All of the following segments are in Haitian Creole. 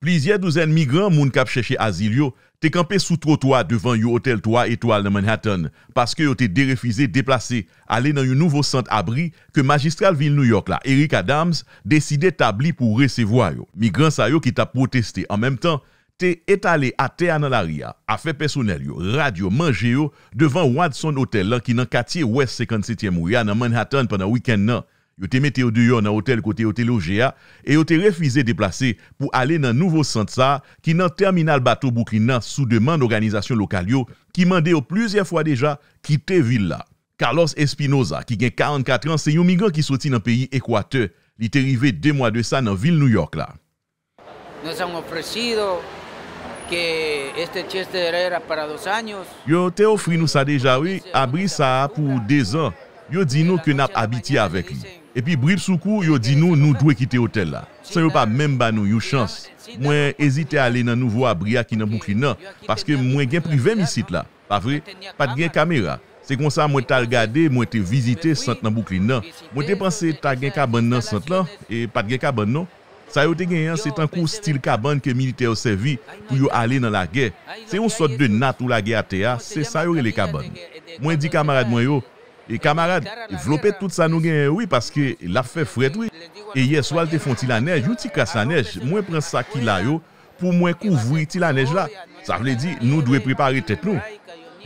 Plizye douzen migran moun kap chèche azil yo te kampe sou trotwa devan yo hotel 3 etoal nan Manhattan paske yo te derefize deplase ale nan yo nouvo sant abri ke magistral vil New York la Eric Adams deside tabli pou resevwa yo. Migran sa yo ki ta proteste. An menm tan te etale ate anan la ria, afe personel yo, radio manje yo devan Watson Hotel lak ki nan katiye West 57e mou ya nan Manhattan pwenda wikend nan. Yo te mette yo do yo nan hotel kote hotel ogea e yo te refize deplase pou ale nan nouvou santsa ki nan terminal bato boukri nan sou deman norganizasyon lokal yo ki mande yo pluzyan fwa deja kite vil la. Carlos Espinoza ki gen 44 ansen yon migran ki soti nan peyi ekwate li te rive de mwa de sa nan vil New York la. Yo te ofri nou sa deja we abri sa apou de zan yo di nou ke nap abiti avek li. E pi Brib Soukou yo di nou nou dwe kite hotel la. San yo pa men ban nou yo chans. Mwen ezite ale nan nou vo a Bria ki nan Bukli nan. Paske mwen gen prive misit la. Pa vre? Pat gen kamera. Se konsa mwen tal gade, mwen te vizite sant nan Bukli nan. Mwen te panse ta gen kabane nan sant lan. E pat gen kabane nan. Sa yo te gen yan, se tan kou stil kabane ke milite yo servi. Pou yo ale nan la ge. Se yon sot de nat ou la ge ate ya, se sa yo rele kabane. Mwen di kamarade mwen yo, E kamarad, vlopet tout sa nou gen yoy, paske la fe fred yoy. E yeswal te fonti la nej, yo ti kasa nej, mwen pren sa ki la yo, pou mwen kouvwit ti la nej la. Sa vle di, nou dwe prepare tet nou.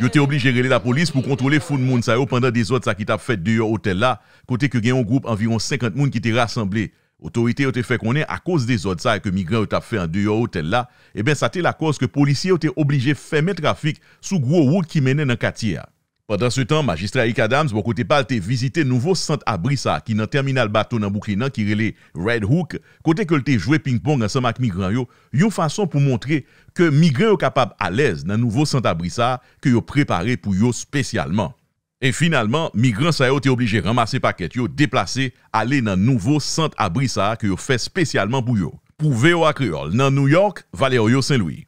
Yo te oblige rele la polis pou kontrole foun moun sa yo pandan de zot sa ki tap fet de yo hotel la, kote ke gen yon group anviron 50 moun ki te rassemble. Otorite yo te fe konen a kos de zot sa e ke migran yo tap fet an de yo hotel la, e ben sa te la kos ke polisye yo te oblige feme trafik sou gwo wouk ki menen nan katiya. Padran se tan, Magistre Arik Adams bo kote pal te vizite nouvo sant abrisa ki nan terminal bato nan boukli nan kirele Red Hook, kote ke lte jwe pingpong ansan mak migran yo, yon fason pou montre ke migren yo kapab alez nan nouvo sant abrisa ke yo prepare pou yo spesyalman. E finalman, migran sa yo te oblije ramase paket yo deplase ale nan nouvo sant abrisa ke yo fe spesyalman pou yo. Pou veyo akriol nan New York, valer yo Saint-Louis.